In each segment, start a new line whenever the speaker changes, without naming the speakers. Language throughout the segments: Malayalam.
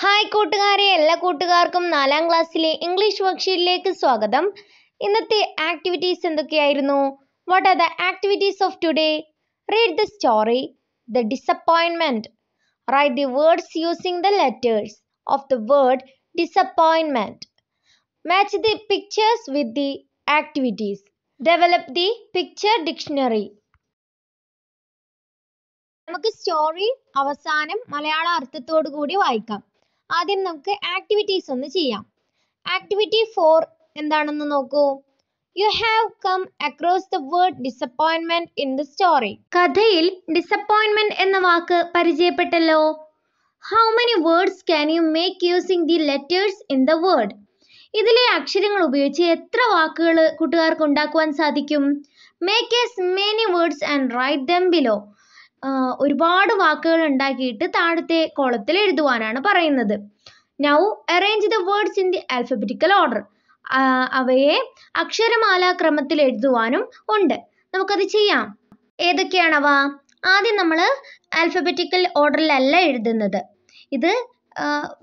ഹായ് കൂട്ടുകാരെ എല്ലാ കൂട്ടുകാർക്കും നാലാം ക്ലാസ്സിലെ ഇംഗ്ലീഷ് വർക്ക്ഷീറ്റിലേക്ക് സ്വാഗതം ഇന്നത്തെ ആക്ടിവിറ്റീസ് എന്തൊക്കെയായിരുന്നു what are the activities of today read the story the disappointment write the words using the letters of the word disappointment match the pictures with the activities develop the picture dictionary നമുക്ക് സ്റ്റോറി അവസാനം മലയാള അർത്ഥത്തോടു കൂടി വായിക്കാം ആദ്യം നമുക്ക് ആക്ടിവിറ്റീസ് ഒന്ന് ചെയ്യാം ആക്ടിവിറ്റി ഫോർ എന്താണെന്ന് നോക്കൂ you have come across the word disappointment in the story കഥയിൽ ഡിസപ്പോയിൻമെന്റ് എന്ന വാക്ക് പരിചയപ്പെട്ടല്ലോ how many words can you make using the letters in the word ഇതിലെ അക്ഷരങ്ങൾ ഉപയോഗിച്ച് എത്ര വാക്കുകൾ കൂട്ടുകാർക്ക് ഉണ്ടാക്കുവാൻ സാധിക്കും make as many words and write them below ഒരുപാട് വാക്കുകൾ ഉണ്ടാക്കിയിട്ട് താഴത്തെ കോളത്തിൽ എഴുതുവാനാണ് പറയുന്നത് now arrange the words in the alphabetical order അവയെ അക്ഷരമാല ക്രമത്തിൽ എഴുതുവാനും ഉണ്ട് നമുക്കത് ചെയ്യാം ഏതൊക്കെയാണവ ആദ്യം നമ്മൾ ആൽഫബറ്റിക്കൽ ഓർഡറിലല്ല എഴുതുന്നത് ഇത്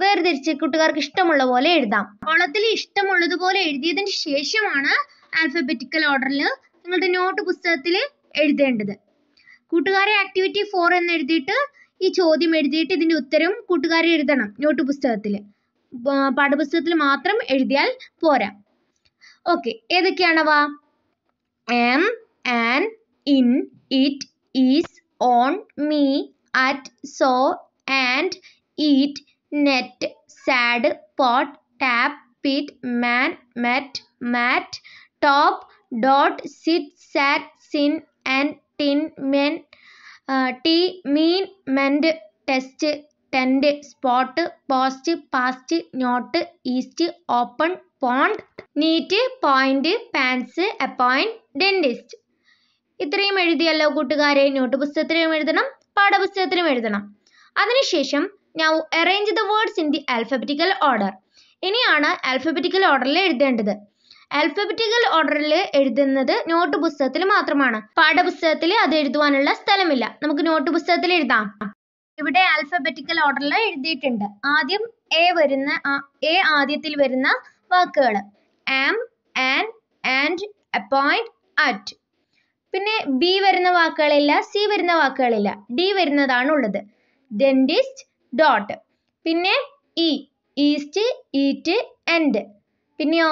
വേർതിരിച്ച് കൂട്ടുകാർക്ക് ഇഷ്ടമുള്ള പോലെ എഴുതാം കോളത്തിൽ ഇഷ്ടമുള്ളതുപോലെ എഴുതിയതിന് ശേഷമാണ് ആൽഫബറ്റിക്കൽ ഓർഡറിൽ നിങ്ങളുടെ നോട്ട് പുസ്തകത്തിൽ എഴുതേണ്ടത് കൂട്ടുകാരെ ആക്ടിവിറ്റി ഫോർ എന്ന് എഴുതിയിട്ട് ഈ ചോദ്യം എഴുതിയിട്ട് ഇതിൻ്റെ ഉത്തരം കൂട്ടുകാരെ എഴുതണം നോട്ട് പുസ്തകത്തിൽ പാഠപുസ്തകത്തിൽ മാത്രം എഴുതിയാൽ പോരാ ഓക്കെ ഏതൊക്കെയാണവ M and in it is on me at so and eat net sad pot tap pit man met mat top dot sit sat sin and tin men tea mean meant test tent spot post past note east open pond neat point pans appoint dentist ഇത്രയും എഴുതിയല്ലോ കൂട്ടുകാരെ നോട്ട് പുസ്തകത്തിലും എഴുതണം പാഠപുസ്തകത്തിലും എഴുതണം അതിനുശേഷം now arrange the words in the alphabetical order ഇനിയാണ് ആൽഫബറ്റിക്കൽ ഓർഡറിൽ എഴുതേണ്ടത് ആൽഫബറ്റിക്കൽ ഓർഡറിൽ എഴുതുന്നത് നോട്ട് പുസ്തകത്തിൽ മാത്രമാണ് പാഠപുസ്തകത്തിൽ അത് എഴുതുവാനുള്ള സ്ഥലമില്ല നമുക്ക് നോട്ട് പുസ്തകത്തിൽ എഴുതാം ഇവിടെ ആൽഫബറ്റിക്കൽ ഓർഡറിൽ എഴുതിയിട്ടുണ്ട് ആദ്യം എ വരുന്ന എ ആദ്യത്തിൽ വരുന്ന വാക്കുകൾ am an and appoint at പിന്നെ ബി വരുന്ന വാക്കുകളില്ല സി വരുന്ന വാക്കുകളില്ല ഡി വരുന്നതാണ് ഉള്ളത് ഡെന്റിസ്റ്റ് ഡോട്ട് പിന്നെ ഇ ഈസ്റ്റ് ഈറ്റ് എൻഡ് പിന്നെയോ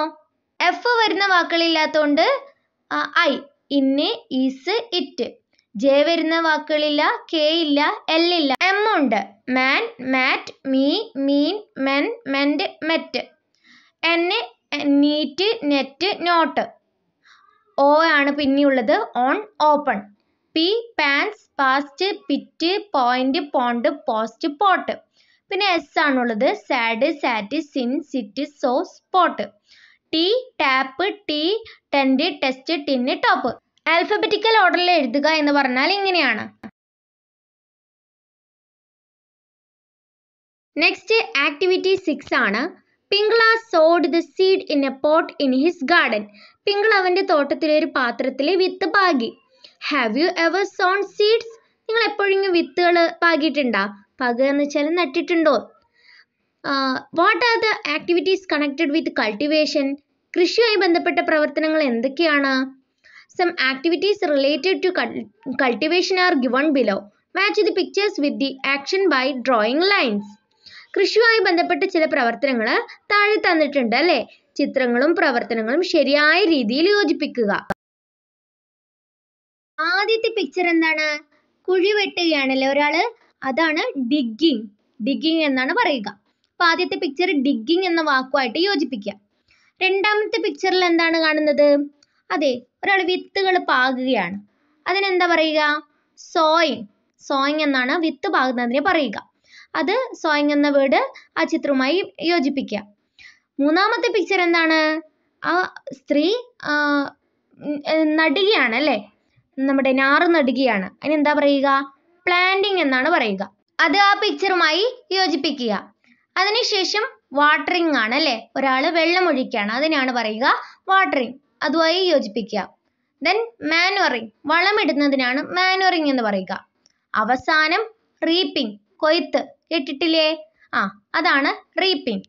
എഫ് വരുന്ന വാക്കുകളില്ലാത്തതുകൊണ്ട് I in is it J വരുന്ന വാക്കുകളില്ല കെ ഇല്ല എൽ ഇല്ല എം ഉണ്ട് man mat me mean men meant met N neat net not O ആണ് പിന്നെയുള്ളത് on open P pans past pit point pond post pot പിന്നെ എസ് ആണുള്ളത് sad sat sin sit so spot T tap tea tent test tin top alphabetical ഓർഡറിൽ എഴുതുക എന്ന് പറഞ്ഞാൽ ഇങ്ങനെയാണ് നെക്സ്റ്റ് ആക്ടിവിറ്റി സിക്സ് ആണ് Pingala sowed the seed in a pot in his garden Pingal അവൻ്റെ തോട്ടത്തിലെ ഒരു പാത്രത്തിൽ വിത്ത് പാകി have you ever sown seeds നിങ്ങൾ എപ്പോഴെങ്കിലും വിത്തുകൾ പാകിയിട്ടുണ്ടോ പാകുക എന്ന് വെച്ചാൽ നട്ടിട്ടുണ്ടോ what are the activities connected with cultivation കൃഷിയുമായി ബന്ധപ്പെട്ട പ്രവർത്തനങ്ങൾ എന്തൊക്കെയാണ് some activities related to cultivation are given below match the pictures with the action by drawing lines കൃഷിയുമായി ബന്ധപ്പെട്ട ചില പ്രവർത്തനങ്ങൾ താഴെ തന്നിട്ടുണ്ട് അല്ലേ ചിത്രങ്ങളും പ്രവർത്തനങ്ങളും ശരിയായ രീതിയിൽ യോജിപ്പിക്കുക ആദ്യത്തെ പിക്ചർ എന്താണ് കുഴി വെട്ടുകയാണല്ലേ ഒരാള് അതാണ് ഡിഗ്ഗിങ് ഡിഗ്ഗിങ് എന്നാണ് പറയുക അപ്പൊ ആദ്യത്തെ പിക്ചർ ഡിഗ്ഗിങ് എന്ന വാക്കുമായിട്ട് യോജിപ്പിക്കുക രണ്ടാമത്തെ പിക്ചറിൽ എന്താണ് കാണുന്നത് അതെ ഒരാൾ വിത്തുകൾ പാകുകയാണ് അതിനെന്താ പറയുക സോയിങ് സോയിങ് എന്നാണ് വിത്ത് പാകുന്നതിനെ പറയുക അത് സോയിങ് എന്ന വേർഡ് ആ ചിത്രവുമായി യോജിപ്പിക്കുക മൂന്നാമത്തെ പിക്ചർ എന്താണ് ആ സ്ത്രീ നടുകയാണ് അല്ലേ നമ്മുടെ ഞാറ് നടുകയാണ് അതിനെന്താ പറയുക പ്ലാന്റിങ് എന്നാണ് പറയുക അത് ആ പിക്ചറുമായി യോജിപ്പിക്കുക അതിനുശേഷം വാട്ടറിങ് ആണ് അല്ലേ ഒരാൾ വെള്ളം ഒഴിക്കുകയാണ് അതിനാണ് പറയുക വാട്ടറിങ് അതുമായി യോജിപ്പിക്കുക ദെൻ മാനുവറിങ് വളമിടുന്നതിനാണ് മാനുവറിങ് എന്ന് പറയുക അവസാനം റീപ്പിംഗ് കൊയ്ത്ത് കേട്ടിട്ടില്ലേ ആ അതാണ് reaping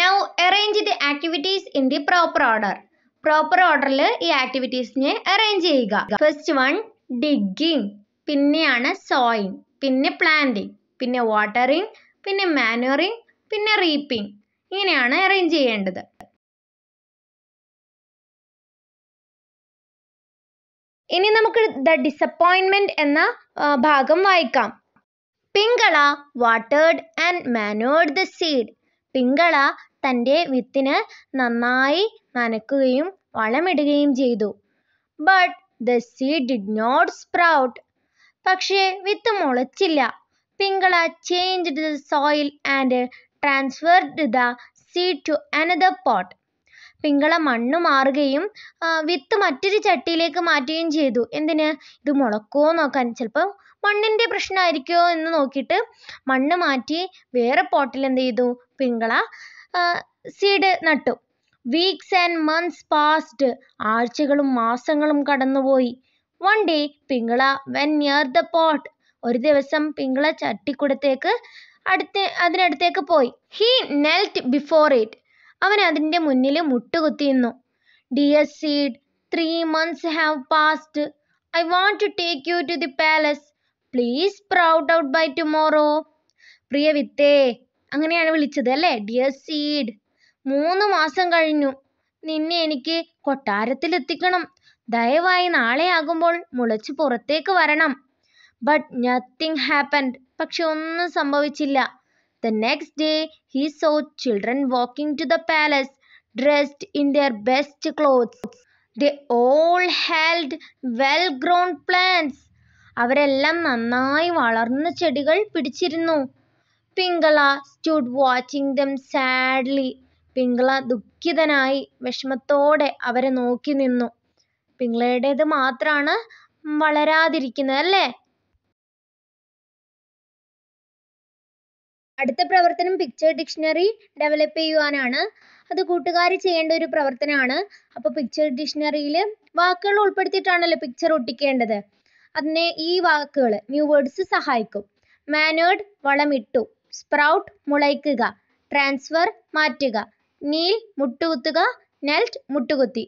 now arrange the activities in the proper order proper ഓർഡറിൽ ഈ ആക്ടിവിറ്റീസിനെ അറേഞ്ച് ചെയ്യുക ഫസ്റ്റ് വൺ ഡിഗിങ് പിന്നെയാണ് സോയിങ് പിന്നെ പ്ലാന്റിങ് പിന്നെ വാട്ടറിങ് പിന്നെ മാനുവറിങ് പിന്നെ റീപ്പിങ് ഇങ്ങനെയാണ് അറേഞ്ച് ചെയ്യേണ്ടത് ഇനി നമുക്ക് ദ ഡിസപ്പോയിൻമെന്റ് എന്ന ഭാഗം വായിക്കാം Pingala watered and manured the seed Pingala തൻ്റെ വിത്തിന് നന്നായി നനക്കുകയും വളമിടുകയും ചെയ്തു but the seed did not sprout പക്ഷേ വിത്ത് മുളച്ചില്ല Pingala changed the soil and transferred the seed to another pot Pingala മണ്ണ് മാറുകയും വിത്ത് മറ്റൊരു ചട്ടിയിലേക്ക് മാറ്റുകയും ചെയ്തു എന്തിന് ഇത് മുളക്കുമോ നോക്കാൻ ചിലപ്പോൾ മണ്ണിൻ്റെ പ്രശ്നമായിരിക്കുമോ എന്ന് നോക്കിയിട്ട് മണ്ണ് മാറ്റി വേറെ പോട്ടിൽ എന്ത് ചെയ്തു പിങ്കള സീഡ് നട്ടു വീക്സ് ആൻഡ് മന്ത്സ് പാസ്ഡ് ആഴ്ചകളും മാസങ്ങളും കടന്നുപോയി one day Pingala went near the pot ഒരു ദിവസം പിങ്കള ചട്ടിക്കുടത്തേക്ക് അടുത്ത് അതിനടുത്തേക്ക് പോയി ഹീ നെൽറ്റ് ബിഫോർ ഇറ്റ് അവൻ അതിൻ്റെ മുന്നിൽ മുട്ടുകുത്തിയിരുന്നു dear seed three months have passed I want to take you to the palace please sprout out by tomorrow പ്രിയ വിത്തേ അങ്ങനെയാണ് വിളിച്ചത് അല്ലേ ഡിയർ സീഡ് മൂന്ന് മാസം കഴിഞ്ഞു നിന്നെ എനിക്ക് കൊട്ടാരത്തിലെത്തിക്കണം ദയവായി നാളെയാകുമ്പോൾ മുളച്ചു പുറത്തേക്ക് വരണം ബട്ട് നത്തിങ് ഹാപ്പൻഡ് പക്ഷെ ഒന്നും സംഭവിച്ചില്ല the next day he saw children walking to the palace dressed in their best clothes they all held well grown plants അവരെല്ലാം നന്നായി വളർന്ന ചെടികൾ പിടിച്ചിരുന്നു Pingala stood watching them sadly Pingala ദുഃഖിതനായി വിഷമത്തോടെ അവരെ നോക്കി നിന്നു പിംഗളയുടേത് മാത്രമാണ് വളരാതിരിക്കുന്നത് അല്ലേ അടുത്ത പ്രവർത്തനം പിക്ചർ ഡിക്ഷണറി ഡെവലപ്പ് ചെയ്യുവാനാണ് അത് കൂട്ടുകാർ ചെയ്യേണ്ട ഒരു പ്രവർത്തനമാണ് അപ്പോൾ പിക്ചർ ഡിക്ഷണറിയിൽ വാക്കുകൾ ഉൾപ്പെടുത്തിയിട്ടാണല്ലോ പിക്ചർ ഒട്ടിക്കേണ്ടത് അതിനെ ഈ വാക്കുകൾ ന്യൂ വേർഡ്സ് സഹായിക്കും മാനേഡ് വളമിട്ടു സ്പ്രൗട്ട് മുളയ്ക്കുക ട്രാൻസ്ഫർ മാറ്റുക നീൽ മുട്ടുകുത്തുക നെൽറ്റ് മുട്ടുകുത്തി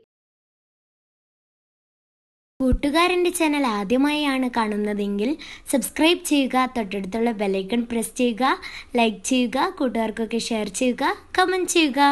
കൂട്ടുകാരൻ്റെ ചാനൽ ആദ്യമായാണ് കാണുന്നതെങ്കിൽ സബ്സ്ക്രൈബ് ചെയ്യുക തൊട്ടടുത്തുള്ള ബെലൈക്കൺ പ്രസ് ചെയ്യുക ലൈക്ക് ചെയ്യുക കൂട്ടുകാർക്കൊക്കെ ഷെയർ ചെയ്യുക കമൻറ്റ് ചെയ്യുക